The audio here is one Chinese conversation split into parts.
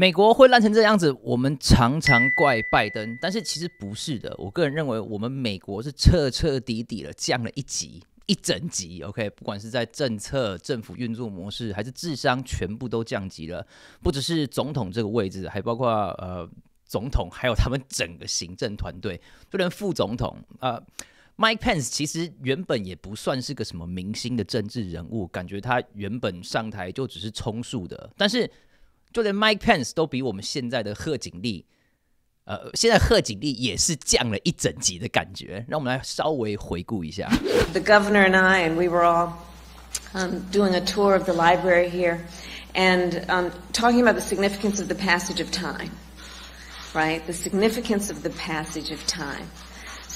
美国会烂成这样子，我们常常怪拜登，但是其实不是的。我个人认为，我们美国是彻彻底底的降了一级，一整级。OK，不管是在政策、政府运作模式，还是智商，全部都降级了。不只是总统这个位置，还包括呃，总统，还有他们整个行政团队，就连副总统，呃，Mike Pence 其实原本也不算是个什么明星的政治人物，感觉他原本上台就只是充数的，但是。就连 Mike Pence 都比我们现在的贺锦丽，呃，现在贺锦丽也是降了一整级的感觉。让我们来稍微回顾一下。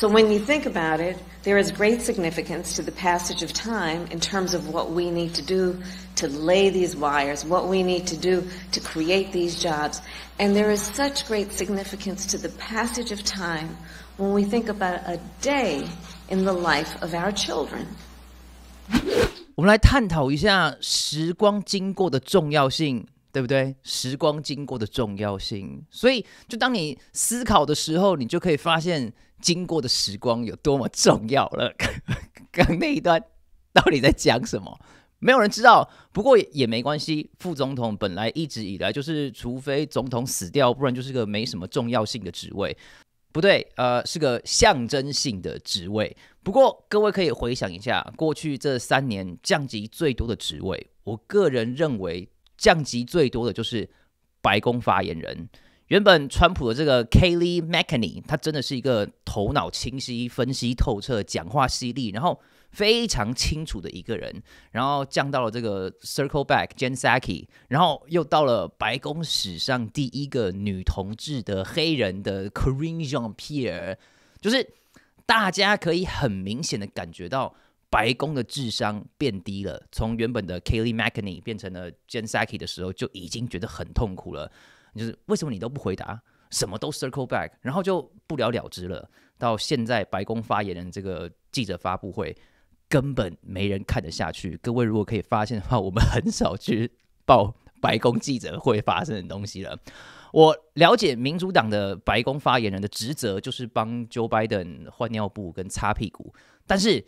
So when you think about it, there is great significance to the passage of time in terms of what we need to do to lay these wires, what we need to do to create these jobs. And there is such great significance to the passage of time when we think about a day in the life of our children. 我们来探讨一下时光经过的重要性，对不对？时光经过的重要性，所以就当你思考的时候，你就可以发现经过的时光有多么重要了？刚那一段到底在讲什么？没有人知道。不过也没关系。副总统本来一直以来就是，除非总统死掉，不然就是个没什么重要性的职位。不对，呃，是个象征性的职位。不过各位可以回想一下，过去这三年降级最多的职位，我个人认为降级最多的就是白宫发言人。原本川普的这个 k y l e e m c e n e n y 他真的是一个头脑清晰、分析透彻、讲话犀利，然后非常清楚的一个人。然后降到了这个 Circleback j a n s a k i 然后又到了白宫史上第一个女同志的黑人的 Karine Jean Pierre，就是大家可以很明显的感觉到白宫的智商变低了。从原本的 k y l l y McEnany 变成了 j a n s a k i 的时候，就已经觉得很痛苦了。就是为什么你都不回答，什么都 circle back，然后就不了了之了。到现在白宫发言人这个记者发布会，根本没人看得下去。各位如果可以发现的话，我们很少去报白宫记者会发生的东西了。我了解民主党的白宫发言人的职责就是帮 Joe Biden 换尿布跟擦屁股，但是。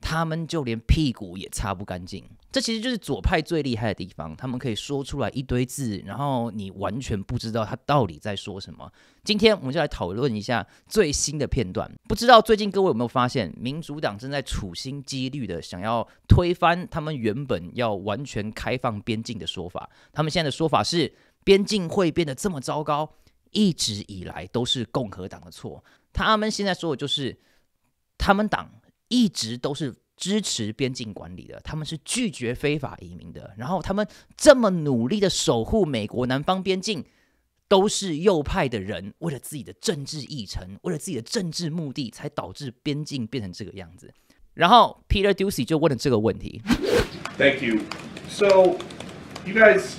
他们就连屁股也擦不干净，这其实就是左派最厉害的地方。他们可以说出来一堆字，然后你完全不知道他到底在说什么。今天我们就来讨论一下最新的片段。不知道最近各位有没有发现，民主党正在处心积虑的想要推翻他们原本要完全开放边境的说法。他们现在的说法是，边境会变得这么糟糕，一直以来都是共和党的错。他们现在说的就是他们党。一直都是支持边境管理的，他们是拒绝非法移民的。然后他们这么努力的守护美国南方边境，都是右派的人，为了自己的政治议程，为了自己的政治目的，才导致边境变成这个样子。然后 Peter Ducey 就问了这个问题。Thank you. So you guys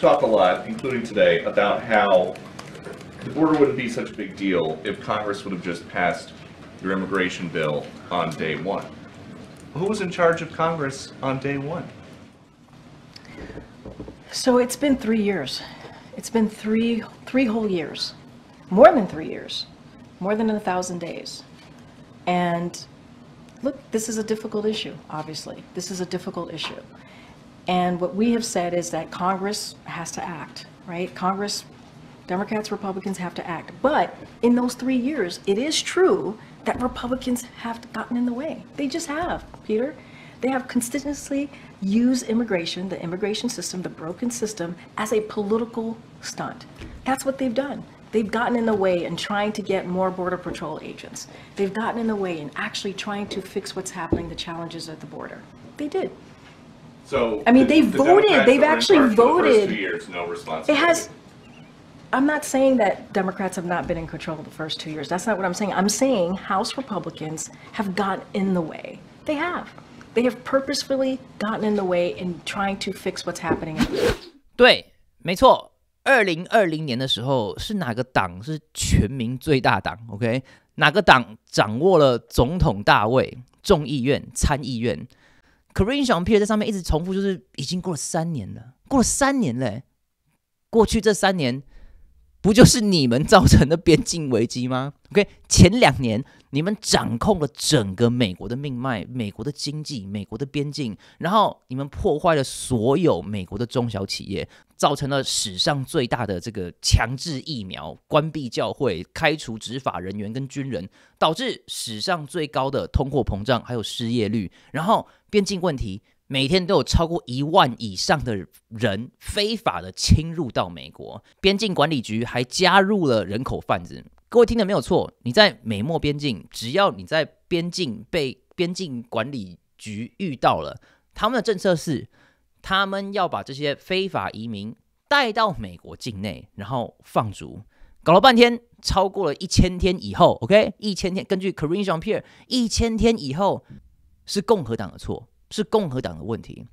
talk a lot, including today, about how the border wouldn't be such a big deal if Congress would have just passed. your immigration bill on day one. Who was in charge of Congress on day one? So it's been three years. It's been three, three whole years, more than three years, more than a thousand days. And look, this is a difficult issue, obviously. This is a difficult issue. And what we have said is that Congress has to act, right? Congress Democrats, Republicans have to act. But in those three years, it is true that Republicans have gotten in the way. They just have, Peter. They have consistently used immigration, the immigration system, the broken system, as a political stunt. That's what they've done. They've gotten in the way in trying to get more Border Patrol agents. They've gotten in the way in actually trying to fix what's happening, the challenges at the border. They did. So I mean, the, they the voted. Democrats they've actually voted. The years, no it has I'm not saying that Democrats have not been in control the first two years. That's not what I'm saying. I'm saying House Republicans have got in the way. They have. They have purposefully gotten in the way in trying to fix what's happening. 对，没错，二零二零年的时候是哪个党是全民最大党？OK，哪个党掌握了总统大位、众议院、参议院？Corrine o m p e e r 在上面一直重复，就是已经过了三年了，过了三年嘞。过去这三年。不就是你们造成的边境危机吗？OK，前两年你们掌控了整个美国的命脉，美国的经济，美国的边境，然后你们破坏了所有美国的中小企业，造成了史上最大的这个强制疫苗、关闭教会、开除执法人员跟军人，导致史上最高的通货膨胀还有失业率，然后边境问题。每天都有超过一万以上的人非法的侵入到美国边境管理局，还加入了人口贩子。各位听的没有错，你在美墨边境，只要你在边境被边境管理局遇到了，他们的政策是，他们要把这些非法移民带到美国境内，然后放逐。搞了半天，超过了一千天以后，OK，一千天，根据 k o r i n e Jean Pierre，一千天以后是共和党的错。是共和党的问题。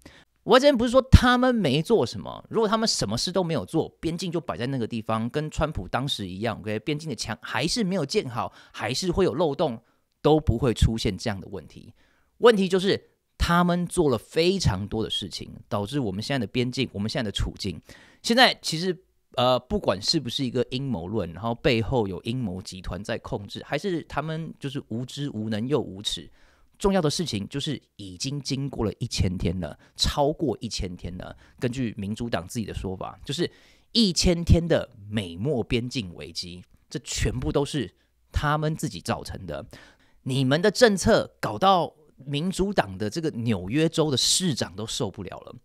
我之前不是说他们没做什么？如果他们什么事都没有做，边境就摆在那个地方，跟川普当时一样，得边境的墙还是没有建好，还是会有漏洞，都不会出现这样的问题。问题就是他们做了非常多的事情，导致我们现在的边境，我们现在的处境。现在其实呃，不管是不是一个阴谋论，然后背后有阴谋集团在控制，还是他们就是无知、无能又无耻。重要的事情就是已经经过了一千天了，超过一千天了。根据民主党自己的说法，就是一千天的美墨边境危机，这全部都是他们自己造成的。你们的政策搞到民主党的这个纽约州的市长都受不了了。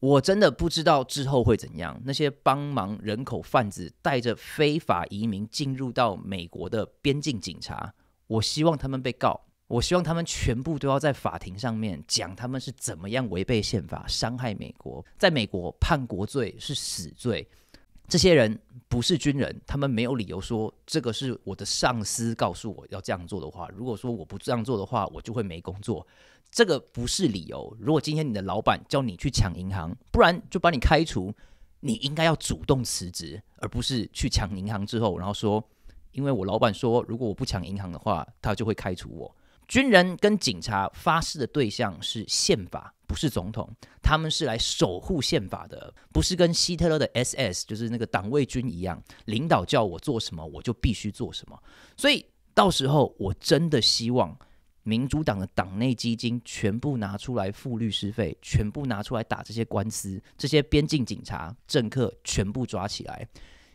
我真的不知道之后会怎样。那些帮忙人口贩子带着非法移民进入到美国的边境警察，我希望他们被告。我希望他们全部都要在法庭上面讲他们是怎么样违背宪法、伤害美国。在美国，叛国罪是死罪。这些人不是军人，他们没有理由说这个是我的上司告诉我要这样做的话。如果说我不这样做的话，我就会没工作。这个不是理由。如果今天你的老板叫你去抢银行，不然就把你开除，你应该要主动辞职，而不是去抢银行之后，然后说因为我老板说，如果我不抢银行的话，他就会开除我。军人跟警察发誓的对象是宪法，不是总统。他们是来守护宪法的，不是跟希特勒的 SS 就是那个党卫军一样，领导叫我做什么，我就必须做什么。所以到时候，我真的希望民主党的党内基金全部拿出来付律师费，全部拿出来打这些官司，这些边境警察、政客全部抓起来。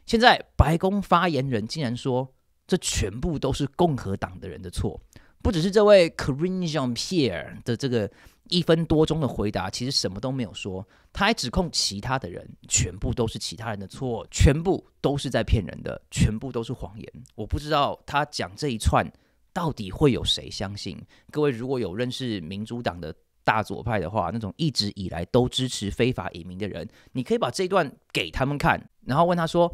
现在白宫发言人竟然说，这全部都是共和党的人的错。不只是这位 Karine Jean Pierre 的这个一分多钟的回答，其实什么都没有说。他还指控其他的人，全部都是其他人的错，全部都是在骗人的，全部都是谎言。我不知道他讲这一串到底会有谁相信。各位如果有认识民主党的大左派的话，那种一直以来都支持非法移民的人，你可以把这段给他们看，然后问他说：“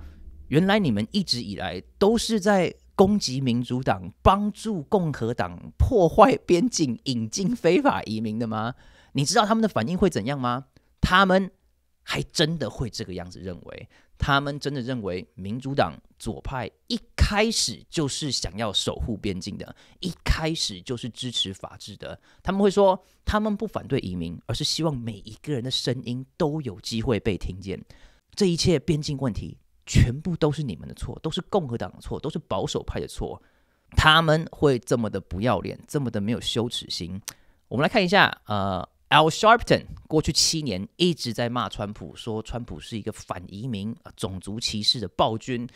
原来你们一直以来都是在……”攻击民主党，帮助共和党破坏边境，引进非法移民的吗？你知道他们的反应会怎样吗？他们还真的会这个样子认为，他们真的认为民主党左派一开始就是想要守护边境的，一开始就是支持法治的。他们会说，他们不反对移民，而是希望每一个人的声音都有机会被听见。这一切边境问题。全部都是你们的错，都是共和党的错，都是保守派的错。他们会这么的不要脸，这么的没有羞耻心。我们来看一下，呃，L. a Sharpton 过去七年一直在骂川普，说川普是一个反移民、种族歧视的暴君。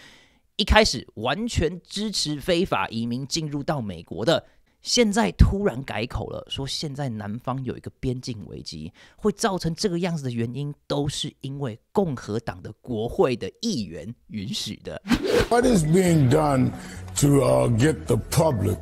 一开始完全支持非法移民进入到美国的。现在突然改口了，说现在南方有一个边境危机，会造成这个样子的原因都是因为共和党的国会的议员允许的。What is being done to get the public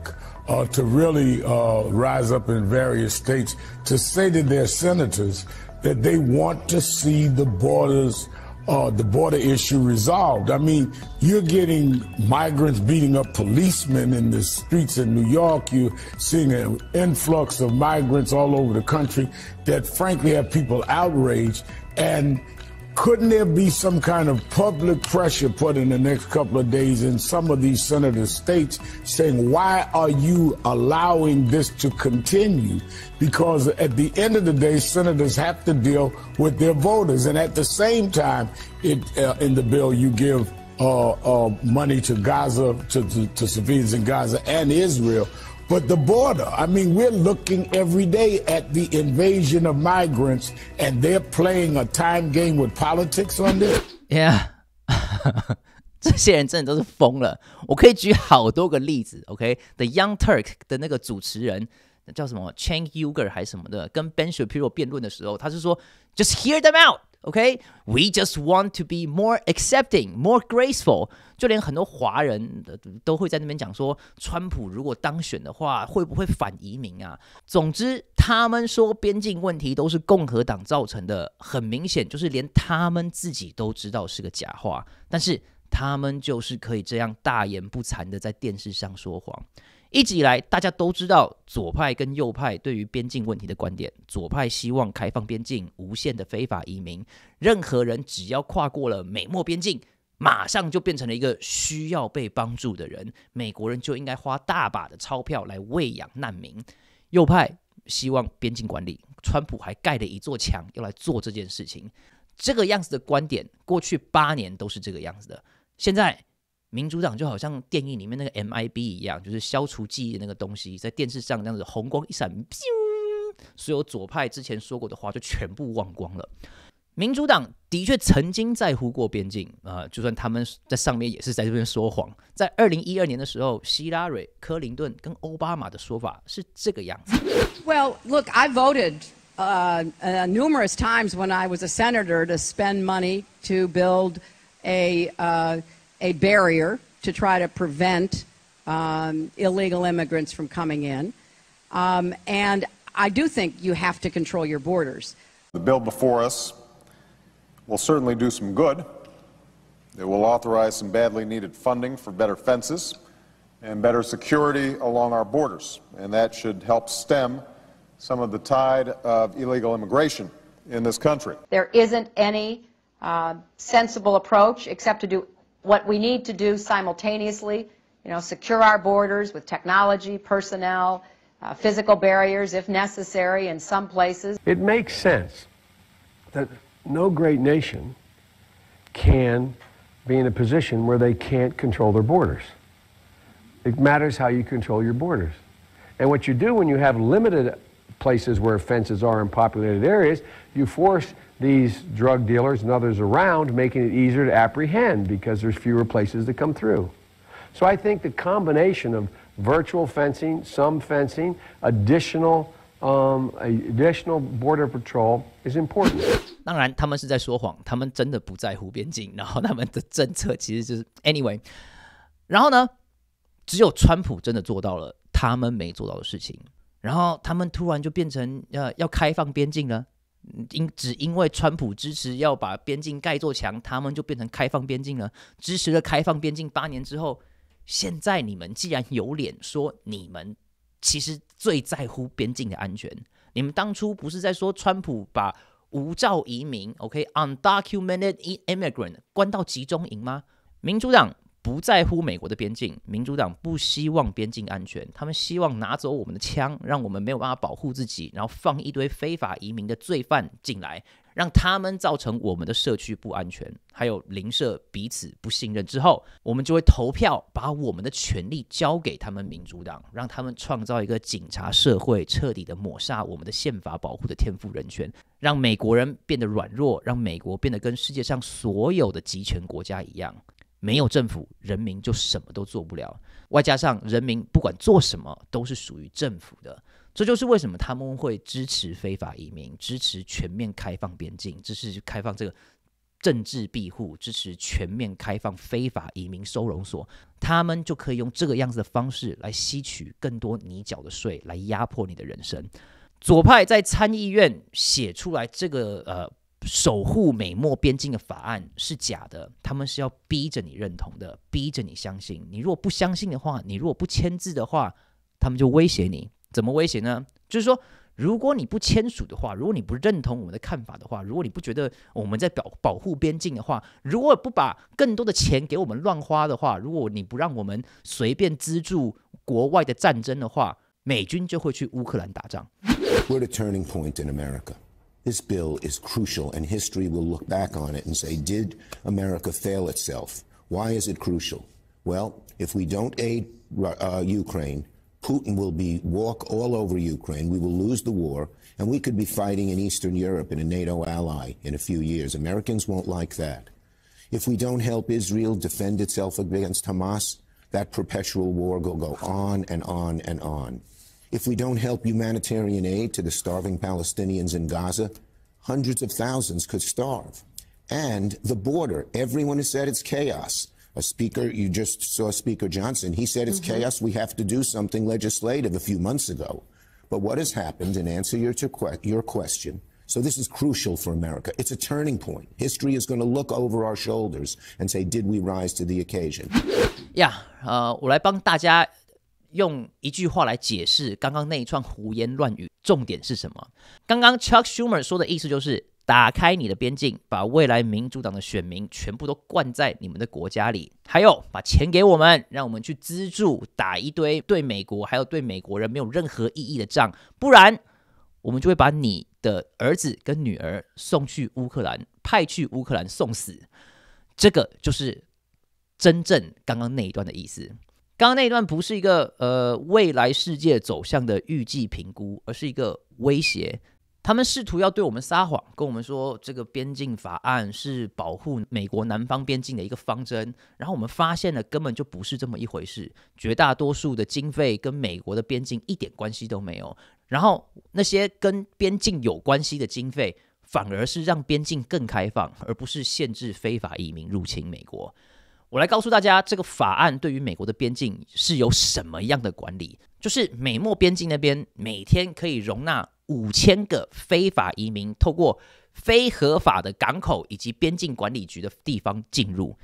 to really rise up in various states to say to their senators that they want to see the borders? uh, the border issue resolved. I mean, you're getting migrants beating up policemen in the streets in New York. You're seeing an influx of migrants all over the country that, frankly, have people outraged. And couldn't there be some kind of public pressure put in the next couple of days in some of these senator states saying, why are you allowing this to continue? Because at the end of the day, senators have to deal with their voters. And at the same time, it, uh, in the bill, you give uh, uh, money to Gaza, to, to, to civilians in Gaza and Israel but the border, I mean, we're looking every day at the invasion of migrants, and they're playing a time game with politics on this. Yeah. the Young Turk 的那个主持人叫什么 Chang Uger 还是什么的，跟 Ben Shapiro "Just hear them out。Okay, we just want to be more accepting, more graceful。就连很多华人都会在那边讲说，川普如果当选的话，会不会反移民啊？总之，他们说边境问题都是共和党造成的，很明显就是连他们自己都知道是个假话，但是他们就是可以这样大言不惭的在电视上说谎。一直以来，大家都知道左派跟右派对于边境问题的观点：左派希望开放边境，无限的非法移民，任何人只要跨过了美墨边境，马上就变成了一个需要被帮助的人，美国人就应该花大把的钞票来喂养难民；右派希望边境管理，川普还盖了一座墙要来做这件事情。这个样子的观点，过去八年都是这个样子的，现在。民主党就好像电影里面那个 MIB 一样，就是消除记忆那个东西，在电视上这样子红光一闪，所有左派之前说过的话就全部忘光了。民主党的确曾经在乎过边境，呃，就算他们在上面也是在这边说谎。在二零一二年的时候，希拉里、克林顿跟奥巴马的说法是这个样子。Well, look, I voted uh uh numerous times when I was a senator to spend money to build a uh. a barrier to try to prevent um, illegal immigrants from coming in. Um, and I do think you have to control your borders. The bill before us will certainly do some good. It will authorize some badly needed funding for better fences and better security along our borders, and that should help stem some of the tide of illegal immigration in this country. There isn't any uh, sensible approach except to do what we need to do simultaneously, you know, secure our borders with technology, personnel, uh, physical barriers if necessary in some places. It makes sense that no great nation can be in a position where they can't control their borders. It matters how you control your borders. And what you do when you have limited places where fences are in populated areas, you force these drug dealers and others around, making it easier to apprehend because there's fewer places to come through. So I think the combination of virtual fencing, some fencing, additional um, additional border patrol is important. 当然，他们是在说谎，他们真的不在乎边境，然后他们的政策其实就是 anyway。然后呢，只有川普真的做到了他们没做到的事情，然后他们突然就变成呃要开放边境了。因只因为川普支持要把边境盖做强，他们就变成开放边境了。支持了开放边境八年之后，现在你们既然有脸说你们其实最在乎边境的安全，你们当初不是在说川普把无照移民，OK undocumented immigrant，关到集中营吗？民主党。不在乎美国的边境，民主党不希望边境安全，他们希望拿走我们的枪，让我们没有办法保护自己，然后放一堆非法移民的罪犯进来，让他们造成我们的社区不安全，还有邻舍彼此不信任之后，我们就会投票把我们的权利交给他们民主党，让他们创造一个警察社会，彻底的抹杀我们的宪法保护的天赋人权，让美国人变得软弱，让美国变得跟世界上所有的集权国家一样。没有政府，人民就什么都做不了。外加上人民不管做什么都是属于政府的，这就是为什么他们会支持非法移民，支持全面开放边境，支持开放这个政治庇护，支持全面开放非法移民收容所。他们就可以用这个样子的方式来吸取更多你缴的税，来压迫你的人生。左派在参议院写出来这个呃。守护美墨边境的法案是假的，他们是要逼着你认同的，逼着你相信。你如果不相信的话，你如果不签字的话，他们就威胁你。怎么威胁呢？就是说，如果你不签署的话，如果你不认同我们的看法的话，如果你不觉得我们在保保护边境的话，如果不把更多的钱给我们乱花的话，如果你不让我们随便资助国外的战争的话，美军就会去乌克兰打仗。This bill is crucial, and history will look back on it and say, did America fail itself? Why is it crucial? Well, if we don't aid uh, Ukraine, Putin will be walk all over Ukraine. We will lose the war, and we could be fighting in Eastern Europe and a NATO ally in a few years. Americans won't like that. If we don't help Israel defend itself against Hamas, that perpetual war will go on and on and on. If we don't help humanitarian aid to the starving Palestinians in Gaza, hundreds of thousands could starve. And the border, everyone has said it's chaos. A speaker, you just saw Speaker Johnson, he said it's mm -hmm. chaos, we have to do something legislative a few months ago. But what has happened, in answer your, to que your question, so this is crucial for America. It's a turning point. History is going to look over our shoulders and say, did we rise to the occasion? Yeah, uh, 用一句话来解释刚刚那一串胡言乱语，重点是什么？刚刚 Chuck Schumer 说的意思就是：打开你的边境，把未来民主党的选民全部都灌在你们的国家里，还有把钱给我们，让我们去资助打一堆对美国还有对美国人没有任何意义的仗，不然我们就会把你的儿子跟女儿送去乌克兰，派去乌克兰送死。这个就是真正刚刚那一段的意思。刚刚那一段不是一个呃未来世界走向的预计评估，而是一个威胁。他们试图要对我们撒谎，跟我们说这个边境法案是保护美国南方边境的一个方针。然后我们发现了根本就不是这么一回事。绝大多数的经费跟美国的边境一点关系都没有。然后那些跟边境有关系的经费，反而是让边境更开放，而不是限制非法移民入侵美国。我来告诉大家，这个法案对于美国的边境是有什么样的管理？就是美墨边境那边每天可以容纳五千个非法移民，透过非合法的港口以及边境管理局的地方进入，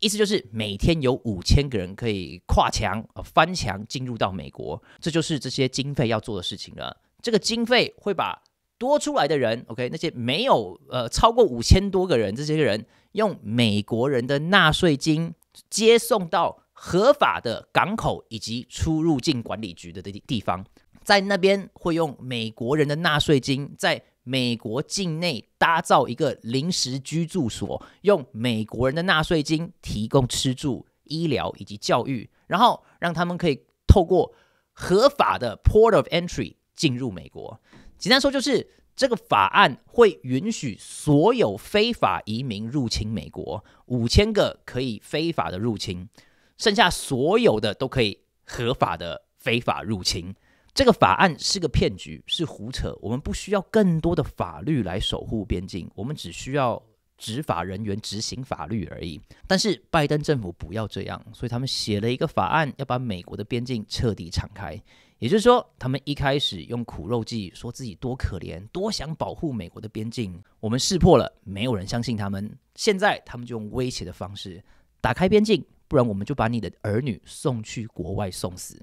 意思就是每天有五千个人可以跨墙、翻墙进入到美国。这就是这些经费要做的事情了。这个经费会把。多出来的人，OK，那些没有呃超过五千多个人，这些人用美国人的纳税金接送到合法的港口以及出入境管理局的地地方，在那边会用美国人的纳税金在美国境内打造一个临时居住所，用美国人的纳税金提供吃住、医疗以及教育，然后让他们可以透过合法的 Port of Entry 进入美国。简单说，就是这个法案会允许所有非法移民入侵美国，五千个可以非法的入侵，剩下所有的都可以合法的非法入侵。这个法案是个骗局，是胡扯。我们不需要更多的法律来守护边境，我们只需要执法人员执行法律而已。但是拜登政府不要这样，所以他们写了一个法案，要把美国的边境彻底敞开。也就是说，他们一开始用苦肉计，说自己多可怜，多想保护美国的边境。我们识破了，没有人相信他们。现在，他们就用威胁的方式打开边境，不然我们就把你的儿女送去国外送死。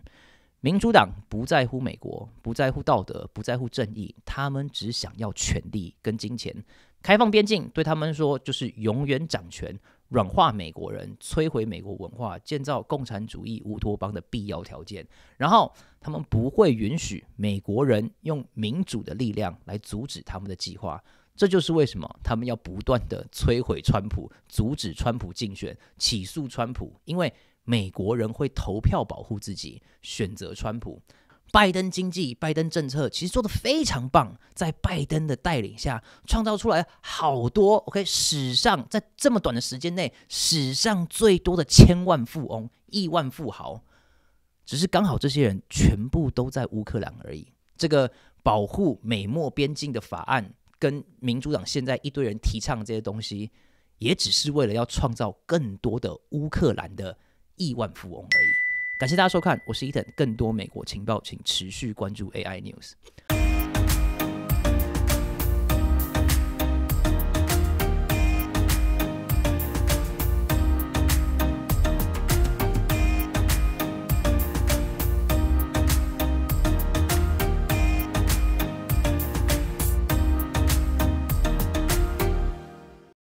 民主党不在乎美国，不在乎道德，不在乎正义，他们只想要权力跟金钱。开放边境，对他们说就是永远掌权。软化美国人，摧毁美国文化，建造共产主义乌托邦的必要条件。然后他们不会允许美国人用民主的力量来阻止他们的计划。这就是为什么他们要不断的摧毁川普，阻止川普竞选，起诉川普，因为美国人会投票保护自己，选择川普。拜登经济、拜登政策其实做的非常棒，在拜登的带领下，创造出来好多 OK 史上在这么短的时间内史上最多的千万富翁、亿万富豪。只是刚好这些人全部都在乌克兰而已。这个保护美墨边境的法案，跟民主党现在一堆人提倡这些东西，也只是为了要创造更多的乌克兰的亿万富翁而已。感谢大家收看，我是伊藤，更多美国情报，请持续关注 AI News。